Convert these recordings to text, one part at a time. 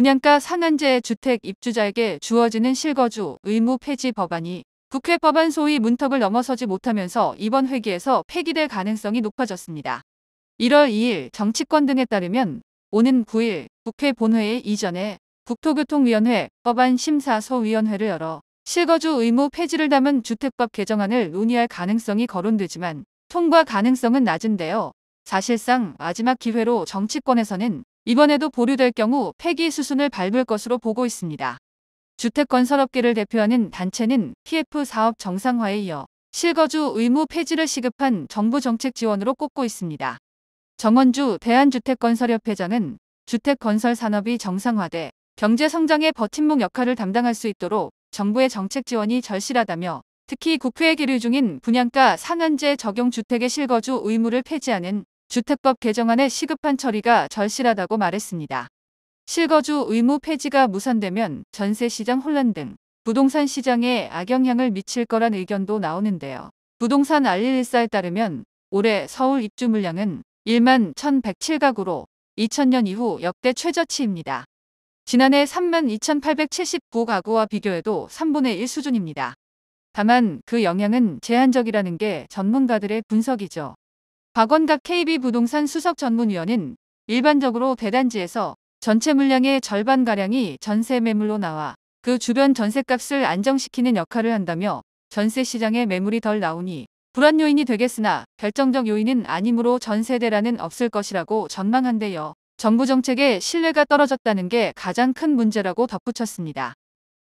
분양가 상한제 주택 입주자에게 주어지는 실거주 의무 폐지 법안이 국회 법안 소위 문턱을 넘어서지 못하면서 이번 회기에서 폐기될 가능성이 높아졌습니다. 1월 2일 정치권 등에 따르면 오는 9일 국회 본회의 이전에 국토교통위원회 법안 심사소위원회를 열어 실거주 의무 폐지를 담은 주택법 개정안을 논의할 가능성이 거론되지만 통과 가능성은 낮은데요. 사실상 마지막 기회로 정치권에서는 이번에도 보류될 경우 폐기 수순을 밟을 것으로 보고 있습니다. 주택건설업계를 대표하는 단체는 PF 사업 정상화에 이어 실거주 의무 폐지를 시급한 정부 정책 지원으로 꼽고 있습니다. 정원주 대한주택건설협회장은 주택건설 산업이 정상화돼 경제 성장의 버팀목 역할을 담당할 수 있도록 정부의 정책 지원이 절실하다며 특히 국회에 계류 중인 분양가 상한제 적용 주택의 실거주 의무를 폐지하는 주택법 개정안의 시급한 처리가 절실하다고 말했습니다. 실거주 의무 폐지가 무산되면 전세 시장 혼란 등 부동산 시장에 악영향을 미칠 거란 의견도 나오는데요. 부동산 알릴일사에 따르면 올해 서울 입주 물량은 1만 1,107가구로 2000년 이후 역대 최저치입니다. 지난해 3만 2,879가구와 비교해도 3분의 1 수준입니다. 다만 그 영향은 제한적이라는 게 전문가들의 분석이죠. 박원각 KB부동산 수석전문위원은 일반적으로 대단지에서 전체 물량의 절반가량이 전세 매물로 나와 그 주변 전세값을 안정시키는 역할을 한다며 전세 시장에 매물이 덜 나오니 불안 요인이 되겠으나 결정적 요인은 아니므로 전세대라는 없을 것이라고 전망한대요 정부 정책에 신뢰가 떨어졌다는 게 가장 큰 문제라고 덧붙였습니다.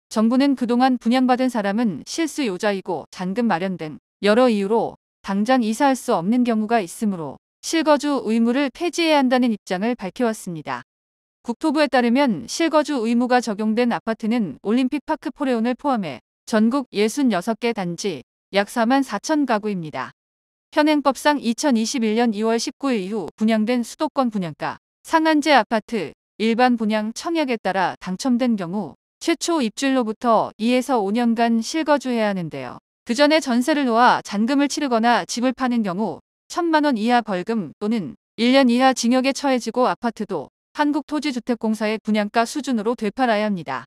정부는 그동안 분양받은 사람은 실수요자이고 잔금 마련 등 여러 이유로 당장 이사할 수 없는 경우가 있으므로 실거주 의무를 폐지해야 한다는 입장을 밝혀왔습니다. 국토부에 따르면 실거주 의무가 적용된 아파트는 올림픽 파크 포레온을 포함해 전국 66개 단지 약 4만 4천 가구입니다. 현행법상 2021년 2월 19일 이후 분양된 수도권 분양가, 상한제 아파트, 일반 분양 청약에 따라 당첨된 경우 최초 입주일로부터 2에서 5년간 실거주해야 하는데요. 그 전에 전세를 놓아 잔금을 치르거나 집을 파는 경우 천만 원 이하 벌금 또는 1년 이하 징역에 처해지고 아파트도 한국토지주택공사의 분양가 수준으로 되팔아야 합니다.